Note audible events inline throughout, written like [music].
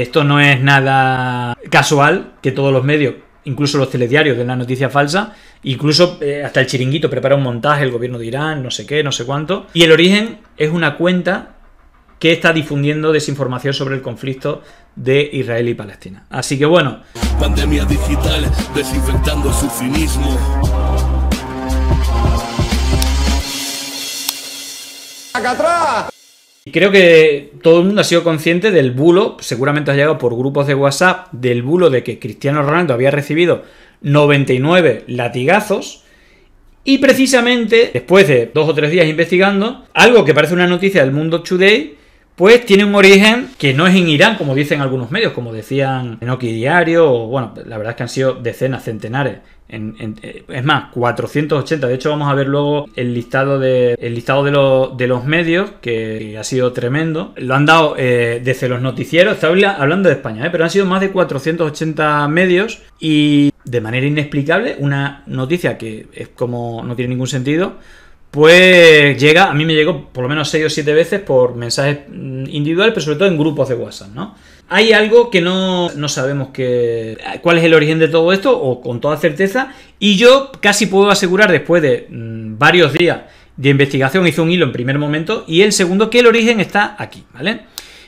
Esto no es nada casual que todos los medios, incluso los telediarios den la noticia falsa, incluso eh, hasta el chiringuito prepara un montaje, el gobierno de Irán, no sé qué, no sé cuánto. Y el origen es una cuenta que está difundiendo desinformación sobre el conflicto de Israel y Palestina. Así que bueno. Pandemia digital desinfectando su ¡Acá creo que todo el mundo ha sido consciente del bulo, seguramente ha llegado por grupos de WhatsApp, del bulo de que Cristiano Ronaldo había recibido 99 latigazos. Y precisamente, después de dos o tres días investigando, algo que parece una noticia del mundo today, pues tiene un origen que no es en Irán, como dicen algunos medios, como decían en Enoki Diario, o bueno, la verdad es que han sido decenas, centenares eh, es más, 480. De hecho, vamos a ver luego el listado de, el listado de, los medios, que ha sido tremendo. Lo han dado eh, desde los noticieros, estoy hablando de España, eh, pero han sido más de 480 medios y de manera inexplicable, una noticia que es como no tiene ningún sentido. Pues llega, a mí me llegó por lo menos 6 o 7 veces por mensajes mm, individuales, pero sobre todo en grupos de WhatsApp, ¿no? Hay algo que no, no sabemos cuál es el origen de todo esto, o con toda certeza, y yo casi puedo asegurar después de mm, varios días de investigación, hice un hilo en primer momento, y el segundo, que el origen está aquí, ¿vale?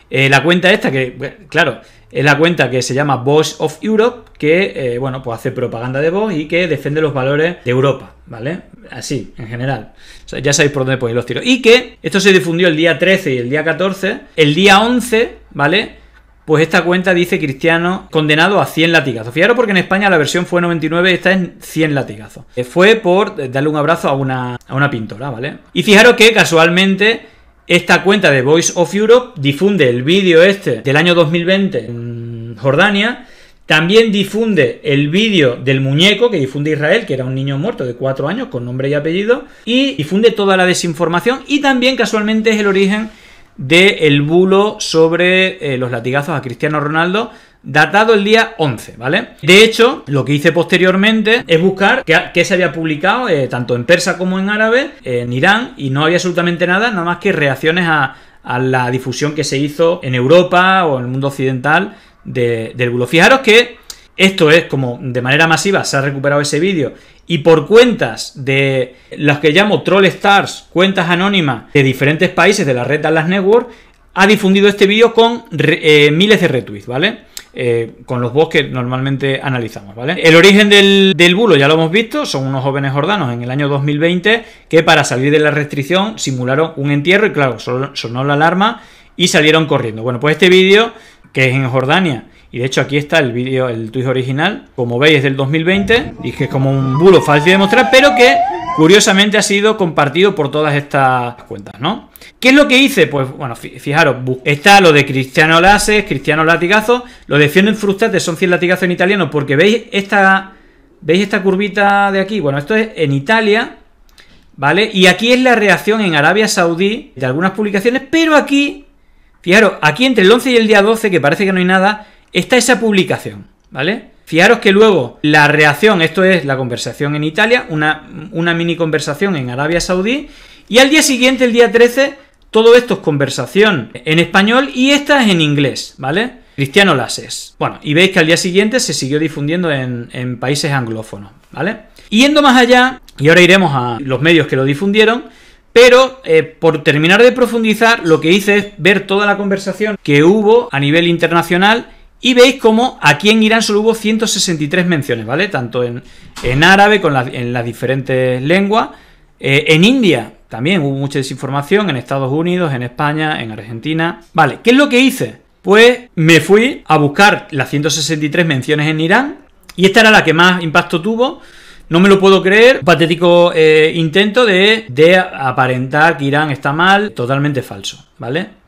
Eh, la cuenta esta, que, claro, es la cuenta que se llama Voice of Europe, que, eh, bueno, pues hace propaganda de voz y que defiende los valores de Europa, ¿vale? Así, en general. ya sabéis por dónde ponéis los tiros. Y que esto se difundió el día 13 y el día 14. El día 11, ¿vale? Pues esta cuenta dice Cristiano condenado a 100 latigazos. Fijaros porque en España la versión fue 99, está en 100 latigazos. Eh, fue por eh, darle un abrazo a una, a una pintora, ¿vale? Y fijaros que casualmente esta cuenta de Voice of Europe difunde el vídeo este del año 2020 en Jordania. También difunde el vídeo del muñeco que difunde Israel, que era un niño muerto de 4 años con nombre y apellido. Y difunde toda la desinformación. Y también casualmente es el origen del bulo sobre eh, los latigazos a Cristiano Ronaldo datado el día 11, ¿vale? De hecho, lo que hice posteriormente es buscar qué, se había publicado eh, tanto en persa como en árabe en Irán y no había absolutamente nada, nada más que reacciones a, la difusión que se hizo en Europa o en el mundo occidental del bulo. Fijaros que esto es como de manera masiva se ha recuperado ese vídeo y por cuentas de las que llamo troll stars, cuentas anónimas de diferentes países de la red Dallas Network, ha difundido este vídeo con eh, miles de retweets, ¿vale? Eh, con los bots que normalmente analizamos, ¿vale? El origen del, del, bulo ya lo hemos visto, son unos jóvenes jordanos en el año 2020 que para salir de la restricción simularon un entierro y claro, sonó la alarma y salieron corriendo. Bueno, pues este vídeo, que es en Jordania y de hecho aquí está el vídeo, el tweet original. Como veis es del 2020 y que es como un bulo fácil de mostrar, pero que curiosamente ha sido compartido por todas estas cuentas, ¿no? ¿Qué es lo que hice? Pues bueno, fijaros, está lo de Cristiano Lases, Cristiano Latigazo, lo de frutas de son 100 latigazos en italiano, porque veis esta, veis esta curvita de aquí, bueno, esto es en Italia, ¿vale? Y aquí es la reacción en Arabia Saudí de algunas publicaciones, pero aquí, fijaros, aquí entre el 11 y el día 12, que parece que no hay nada, Está esa publicación, ¿vale? Fijaros que luego la reacción, esto es la conversación en Italia, una, una mini conversación en Arabia Saudí, y al día siguiente, el día 13, todo esto es conversación en español y esta es en inglés, ¿vale? Cristiano Lases. Bueno, y veis que al día siguiente se siguió difundiendo en, países anglófonos, ¿vale? Yendo más allá, y ahora iremos a los medios que lo difundieron, pero eh, por terminar de profundizar, lo que hice es ver toda la conversación que hubo a nivel internacional y veis como aquí en Irán solo hubo 163 menciones, ¿vale? Tanto en, en árabe, con en las diferentes lenguas. Eh, en India también hubo mucha desinformación, en Estados Unidos, en España, en Argentina. Vale, ¿qué es lo que hice? Pues me fui a buscar las 163 menciones en Irán y esta era la que más impacto tuvo. No me lo puedo creer, patético eh, intento de, de aparentar que Irán está mal, totalmente falso, ¿vale?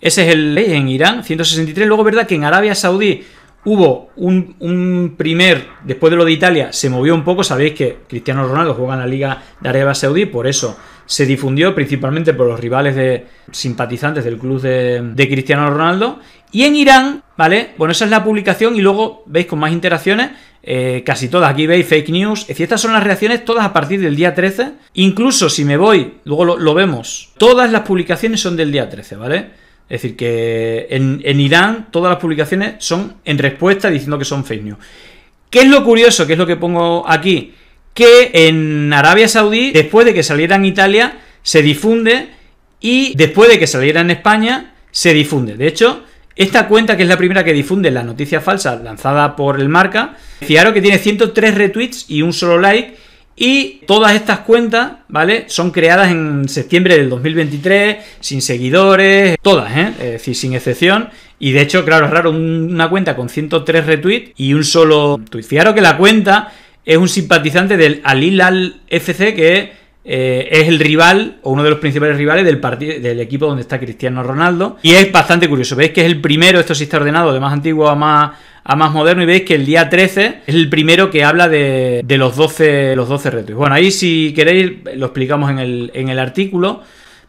Ese es el ley en Irán, 163. Luego, ¿verdad? Que en Arabia Saudí hubo un, primer, después de lo de Italia, se movió un poco. Sabéis que Cristiano Ronaldo juega en la Liga de Arabia Saudí, por eso se difundió principalmente por los rivales de simpatizantes del club de, Cristiano Ronaldo. Y en Irán, ¿vale? Bueno, esa es la publicación y luego veis con más interacciones, eh, casi todas. Aquí veis fake news. Es decir, estas son las reacciones todas a partir del día 13. Incluso si me voy, luego lo vemos, todas las publicaciones son del día 13, ¿vale? Es decir, que en, Irán todas las publicaciones son en respuesta diciendo que son fake news. ¿Qué es lo curioso? ¿Qué es lo que pongo aquí? Que en Arabia Saudí, después de que saliera en Italia, se difunde y después de que saliera en España, se difunde. De hecho, esta cuenta, que es la primera que difunde la noticia falsa lanzada por el marca, fijaros que tiene 103 retweets y un solo like y todas estas cuentas, ¿vale? Son creadas en septiembre del 2023, sin seguidores, todas, ¿eh? Es decir, sin excepción. Y de hecho, claro, es raro, una cuenta con 103 retweets y un solo tweet. Fijaros que la cuenta es un simpatizante del Alilal FC, que eh, es el rival o uno de los principales rivales del, del equipo donde está Cristiano Ronaldo. Y es bastante curioso. Veis que es el primero, esto sí está ordenado, de más antiguo a más a más moderno y veis que el día 13 es el primero que habla de, los, 12, los retos. Bueno, ahí si queréis lo explicamos en el, artículo,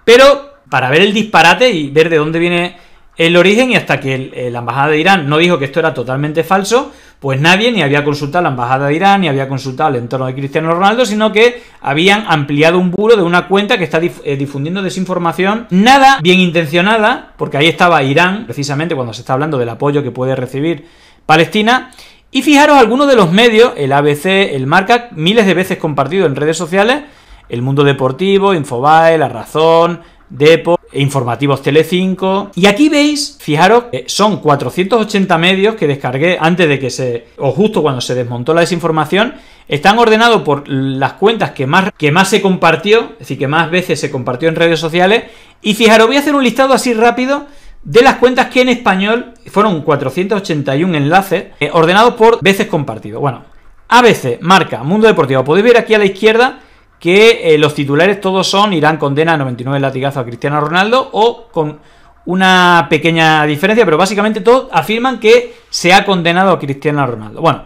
pero para ver el disparate y ver de dónde viene el origen y hasta que la embajada de Irán no dijo que esto era totalmente falso, pues nadie ni había consultado a la embajada de Irán ni había consultado al entorno de Cristiano Ronaldo, sino que habían ampliado un buro de una cuenta que está eh, difundiendo desinformación, nada bien intencionada, porque ahí estaba Irán, precisamente cuando se está hablando del apoyo que puede recibir Palestina. Y fijaros algunos de los medios, el ABC, el Marca, miles de veces compartido en redes sociales, El Mundo Deportivo, Infobae, La Razón, Depo, e Informativos Telecinco. Y aquí veis, fijaros, eh, son 480 medios que descargué antes de que se, o justo cuando se desmontó la desinformación, están ordenados por las cuentas que más, que más se compartió, es decir, que más veces se compartió en redes sociales. Y fijaros, voy a hacer un listado así rápido de las cuentas que en español fueron 481 enlaces eh, ordenados por veces compartido. Bueno, a marca Mundo Deportivo. Podéis ver aquí a la izquierda que eh, los titulares todos son Irán condena a 99 latigazos a Cristiano Ronaldo o con una pequeña diferencia, pero básicamente todos afirman que se ha condenado a Cristiano Ronaldo. Bueno,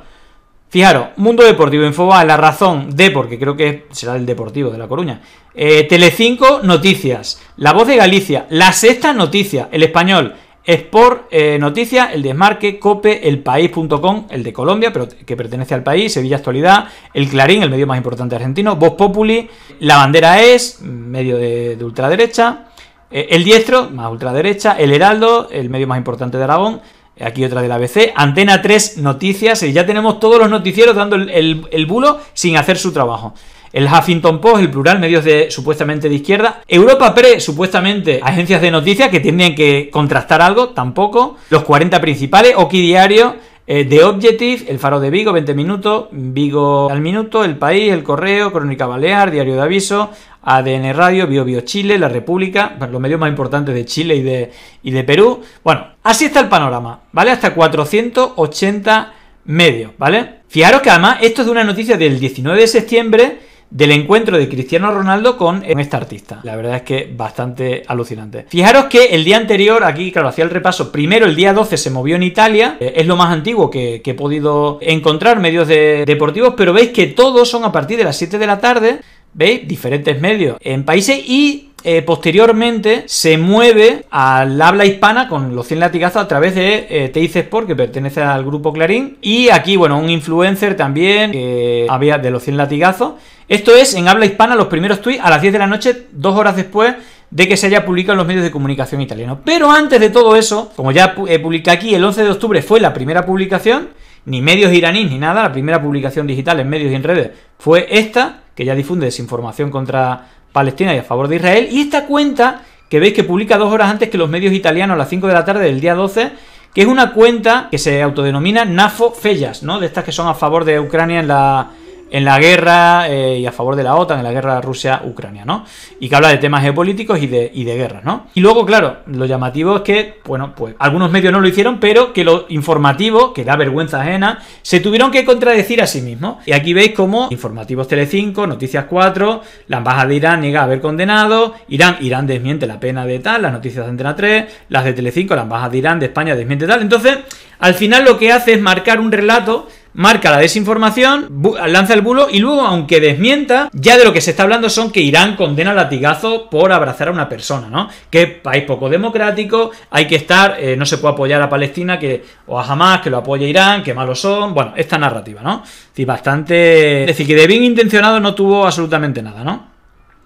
Fijaros, Mundo Deportivo, Infoba, La Razón, de, porque creo que será el Deportivo de La Coruña. Eh, Telecinco, Noticias. La Voz de Galicia, La Sexta, Noticia, El Español, Sport, eh, Noticias, El Desmarque, Cope, El País.com, el de Colombia, pero que pertenece al país, Sevilla Actualidad, El Clarín, el medio más importante argentino, Voz Populi, La Bandera Es, medio de, ultraderecha, eh, El Diestro, más ultraderecha, El Heraldo, el medio más importante de Aragón, Aquí otra de la ABC. Antena 3 Noticias. Y ya tenemos todos los noticieros dando el, bulo sin hacer su trabajo. El Huffington Post, el plural, medios de supuestamente de izquierda. Europa Pre, supuestamente agencias de noticias que tienen que contrastar algo, tampoco. Los 40 principales, Oki Diario, eh, The Objective, El Faro de Vigo, 20 minutos, Vigo al minuto, El País, El Correo, Crónica Balear, Diario de Aviso, ADN Radio, Bio Bio Chile, La República, los medios más importantes de Chile y de, y de Perú. Bueno, así está el panorama, ¿vale? Hasta 480 medios, ¿vale? Fijaros que además esto es de una noticia del 19 de septiembre del encuentro de Cristiano Ronaldo con eh, esta artista. La verdad es que bastante alucinante. Fijaros que el día anterior, aquí claro, hacía el repaso, primero el día 12 se movió en Italia, eh, es lo más antiguo que, he podido encontrar medios de, deportivos, pero veis que todos son a partir de las 7 de la tarde, ¿veis? Diferentes medios en países y eh, posteriormente se mueve al habla hispana con los 100 latigazos a través de eh, Sport, que pertenece al grupo Clarín. Y aquí, bueno, un influencer también que había de los 100 latigazos. Esto es en habla hispana los primeros tweets a las 10 de la noche, dos horas después de que se haya publicado en los medios de comunicación italianos. Pero antes de todo eso, como ya publica aquí, el 11 de octubre fue la primera publicación, ni medios iraníes ni nada, la primera publicación digital en medios y en redes fue esta, que ya difunde desinformación contra Palestina y a favor de Israel. Y esta cuenta, que veis que publica dos horas antes que los medios italianos a las 5 de la tarde del día 12, que es una cuenta que se autodenomina NAFO Fellas, ¿no? De estas que son a favor de Ucrania en la, en la guerra eh, y a favor de la OTAN, en la guerra Rusia-Ucrania, ¿no? Y que habla de temas geopolíticos y de, y guerras, ¿no? Y luego, claro, lo llamativo es que, bueno, pues algunos medios no lo hicieron, pero que lo informativo, que da vergüenza ajena, se tuvieron que contradecir a sí mismos. Y aquí veis cómo informativos Tele5, Noticias 4, la embajada de Irán niega haber condenado, Irán, Irán desmiente la pena de tal, las noticias de Antena 3, las de Telecinco, la embajada de Irán de España desmiente tal. Entonces, al final lo que hace es marcar un relato marca la desinformación, lanza el bulo y luego, aunque desmienta, ya de lo que se está hablando son que Irán condena latigazo por abrazar a una persona, ¿no? Que país poco democrático, hay que estar, eh, no se puede apoyar a Palestina que, o a Hamas, que lo apoya Irán, que malos son, bueno, esta narrativa, ¿no? Sí, bastante... Es decir, que de bien intencionado no tuvo absolutamente nada, ¿no?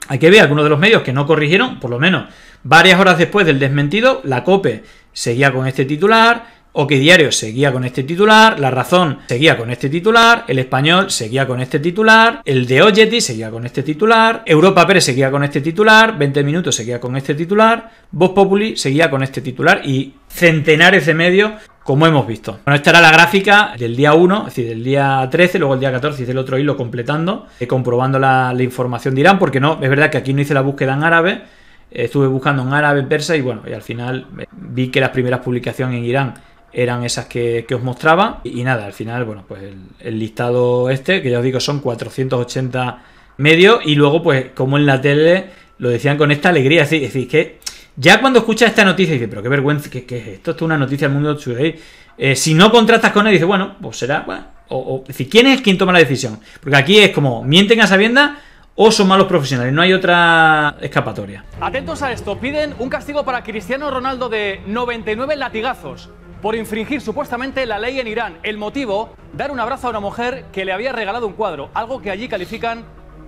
Hay que ver algunos de los medios que no corrigieron, por lo menos varias horas después del desmentido, la COPE seguía con este titular, que Diario seguía con este titular, La Razón seguía con este titular, El Español seguía con este titular, El de Ojeti seguía con este titular, Europa Pérez seguía con este titular, 20 Minutos seguía con este titular, Voz Populi seguía con este titular y centenares de medios como hemos visto. Bueno, esta era la gráfica del día 1, es decir, del día 13, luego el día 14 y del otro hilo completando, eh, comprobando la, información de Irán, porque no, es verdad que aquí no hice la búsqueda en árabe, eh, estuve buscando en árabe, persa y bueno, y al final eh, vi que las primeras publicaciones en Irán eran esas que, os mostraba. Y, nada, al final, bueno, pues el, listado este, que ya os digo, son 480 medios. Y luego, pues, como en la tele lo decían con esta alegría, es decir, es que ya cuando escuchas esta noticia, dices, pero qué vergüenza, que es esto? es una noticia del mundo Today. Eh, si no contratas con él, dices, bueno, pues será, bueno, o, o, es decir, ¿quién es quien toma la decisión? Porque aquí es como, mienten a sabiendas o son malos profesionales, no hay otra escapatoria. Atentos a esto, piden un castigo para Cristiano Ronaldo de 99 latigazos por infringir supuestamente la ley en Irán. El motivo, dar un abrazo a una mujer que le había regalado un cuadro, algo que allí califican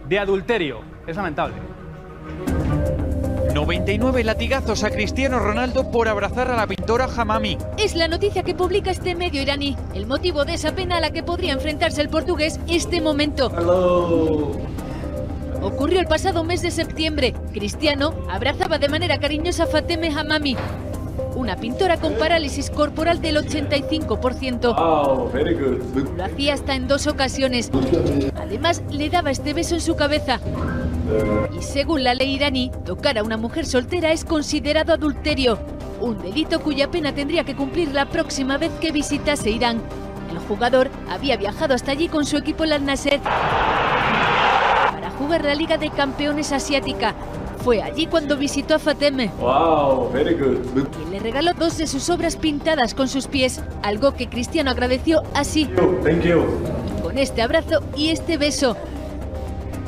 de adulterio. Es lamentable. 99 latigazos a Cristiano Ronaldo por abrazar a la pintora Hamami. Es la noticia que publica este medio iraní. El motivo de esa pena a la que podría enfrentarse el portugués este momento. Ocurrió el pasado mes de septiembre. Cristiano abrazaba de manera cariñosa a Fateme Hamami, una pintora con parálisis corporal del 85%. Lo hacía hasta en dos ocasiones. Además, le daba este beso en su cabeza. Y según la ley iraní, tocar a una mujer soltera es considerado adulterio, un delito cuya pena tendría que cumplir la próxima vez que visitase Irán. El jugador había viajado hasta allí con su equipo el al para jugar la Liga de Campeones Asiática, fue allí cuando visitó a Fateme. Wow, Y le regaló dos de sus obras pintadas con sus pies, algo que Cristiano agradeció así. Con este abrazo y este beso.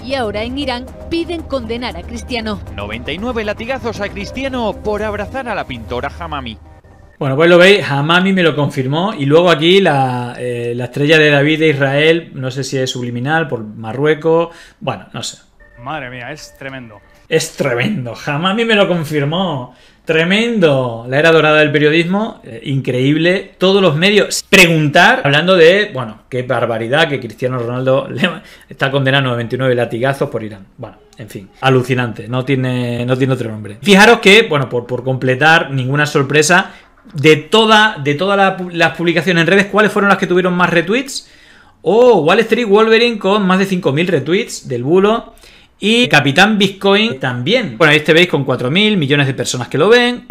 Y ahora en Irán piden condenar a Cristiano. 99 latigazos a Cristiano por abrazar a la pintora Hamami. Bueno, pues lo veis, Hamami me lo confirmó. Y luego aquí la, eh, la estrella de David de Israel, no sé si es subliminal, por Marruecos. Bueno, no sé. Madre mía, es tremendo es tremendo. Jamás a mí me lo confirmó. Tremendo. La era dorada del periodismo, eh, increíble. Todos los medios. Preguntar, hablando de, bueno, qué barbaridad que Cristiano Ronaldo [laughs] le, está condenado a 99 latigazos por Irán. Bueno, en fin, alucinante, no tiene, no tiene otro nombre. Fijaros que, bueno, por, por completar, ninguna sorpresa, de, toda, de todas las publicaciones en redes, ¿cuáles fueron las que tuvieron más retweets? Oh, Wall Street Wolverine con más de 5.000 retweets del bulo. Y Capitán Bitcoin también. Bueno, este veis con 4.000 millones de personas que lo ven.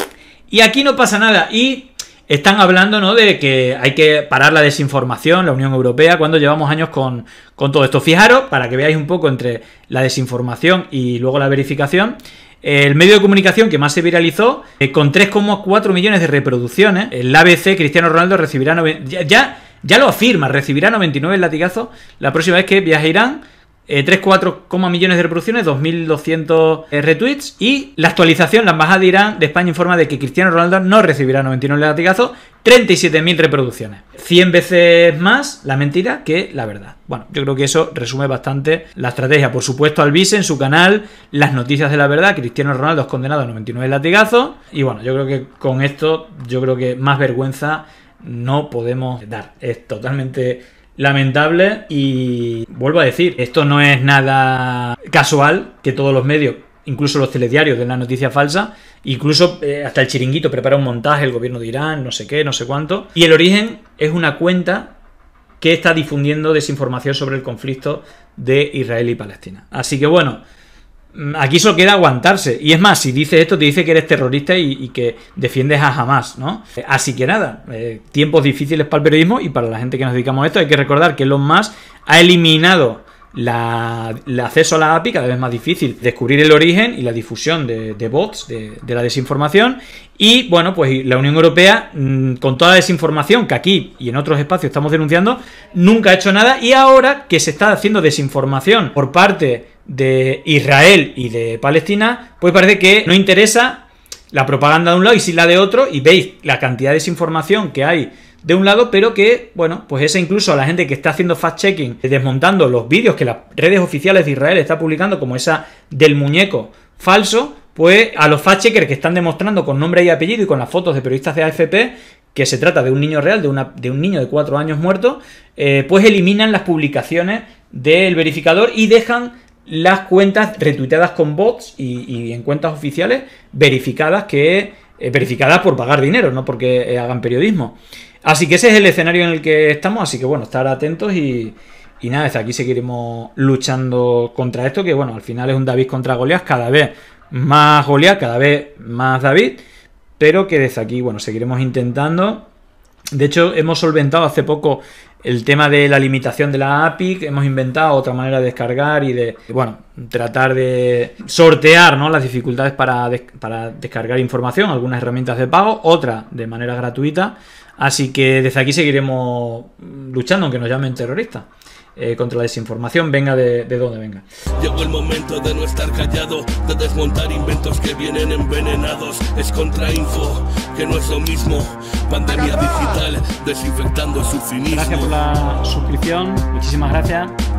Y aquí no pasa nada. Y están hablando ¿no? de que hay que parar la desinformación, la Unión Europea, cuando llevamos años con, todo esto. Fijaros, para que veáis un poco entre la desinformación y luego la verificación, el medio de comunicación que más se viralizó, eh, con 3,4 millones de reproducciones, el ABC Cristiano Ronaldo recibirá... Ya, ya, lo afirma, recibirá 99 latigazos la próxima vez que viaje Irán eh, 3,4 millones de reproducciones, 2.200 eh, retweets. Y la actualización, la embajada de Irán de España informa de que Cristiano Ronaldo no recibirá 99 latigazos, 37.000 reproducciones. 100 veces más la mentira que la verdad. Bueno, yo creo que eso resume bastante la estrategia. Por supuesto, Alvise en su canal, las noticias de la verdad, Cristiano Ronaldo es condenado a 99 latigazos. Y bueno, yo creo que con esto, yo creo que más vergüenza no podemos dar. Es totalmente lamentable y vuelvo a decir, esto no es nada casual que todos los medios, incluso los telediarios de la noticia falsa, incluso eh, hasta el chiringuito prepara un montaje, el gobierno de Irán, no sé qué, no sé cuánto. Y el origen es una cuenta que está difundiendo desinformación sobre el conflicto de Israel y Palestina. Así que bueno, Mm, aquí solo queda aguantarse. Y es más, si dice esto, te dice que eres terrorista y, que defiendes a jamás, ¿no? Eh, así que nada, eh, tiempos difíciles para el periodismo y para la gente que nos dedicamos a esto. Hay que recordar que Elon Musk ha eliminado el acceso a la API, cada vez más difícil, descubrir el origen y la difusión de, bots, de, de, la desinformación. Y bueno, pues la Unión Europea, mm, con toda la desinformación que aquí y en otros espacios estamos denunciando, nunca ha hecho nada. Y ahora que se está haciendo desinformación por parte de Israel y de Palestina, pues parece que no interesa la propaganda de un lado y sí la de otro, y veis la cantidad de desinformación que hay de un lado, pero que, bueno, pues esa incluso a la gente que está haciendo fact-checking, desmontando los vídeos que las redes oficiales de Israel están publicando, como esa del muñeco falso, pues a los fact-checkers que están demostrando con nombre y apellido y con las fotos de periodistas de AFP que se trata de un niño real, de, una, de un niño de cuatro años muerto, eh, pues eliminan las publicaciones del verificador y dejan las cuentas retuiteadas con bots y, en cuentas oficiales verificadas que eh, verificadas por pagar dinero, no porque eh, hagan periodismo. Así que ese es el escenario en el que estamos, así que bueno, estar atentos y, y nada, desde aquí seguiremos luchando contra esto, que bueno, al final es un David contra Goliath, cada vez más Goliath, cada vez más David, pero que desde aquí, bueno, seguiremos intentando. De hecho, hemos solventado hace poco el tema de la limitación de la API, hemos inventado otra manera de descargar y de, bueno, tratar de sortear las dificultades para, descargar información, algunas herramientas de pago, otra de manera gratuita. Así que desde aquí seguiremos luchando, aunque nos llamen terroristas eh, contra la desinformación, venga de, de donde venga. Llegó el momento de no estar callado, de desmontar inventos que vienen envenenados. Es contrainfo, que no es lo mismo. Pandemia digital, desinfectando su fin Gracias por la suscripción, muchísimas gracias.